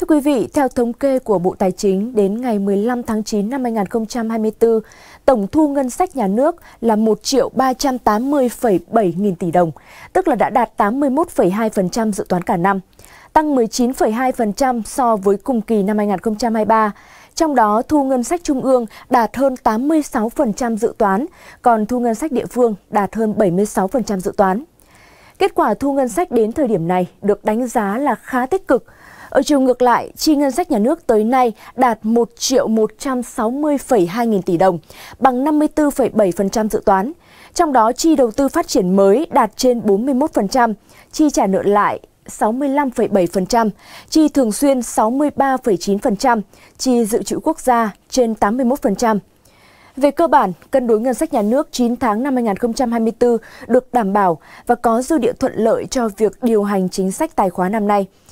Thưa quý vị, theo thống kê của Bộ Tài chính, đến ngày 15 tháng 9 năm 2024, tổng thu ngân sách nhà nước là 1 triệu 380,7 nghìn tỷ đồng, tức là đã đạt 81,2% dự toán cả năm, tăng 19,2% so với cùng kỳ năm 2023. Trong đó, thu ngân sách trung ương đạt hơn 86% dự toán, còn thu ngân sách địa phương đạt hơn 76% dự toán. Kết quả thu ngân sách đến thời điểm này được đánh giá là khá tích cực. Ở chiều ngược lại, chi ngân sách nhà nước tới nay đạt 1 triệu 160,2 nghìn tỷ đồng, bằng 54,7% dự toán. Trong đó, chi đầu tư phát triển mới đạt trên 41%, chi trả nợ lại 65,7%, chi thường xuyên 63,9%, chi dự trữ quốc gia trên 81%. Về cơ bản, cân đối ngân sách nhà nước 9 tháng năm 2024 được đảm bảo và có dư địa thuận lợi cho việc điều hành chính sách tài khoá năm nay.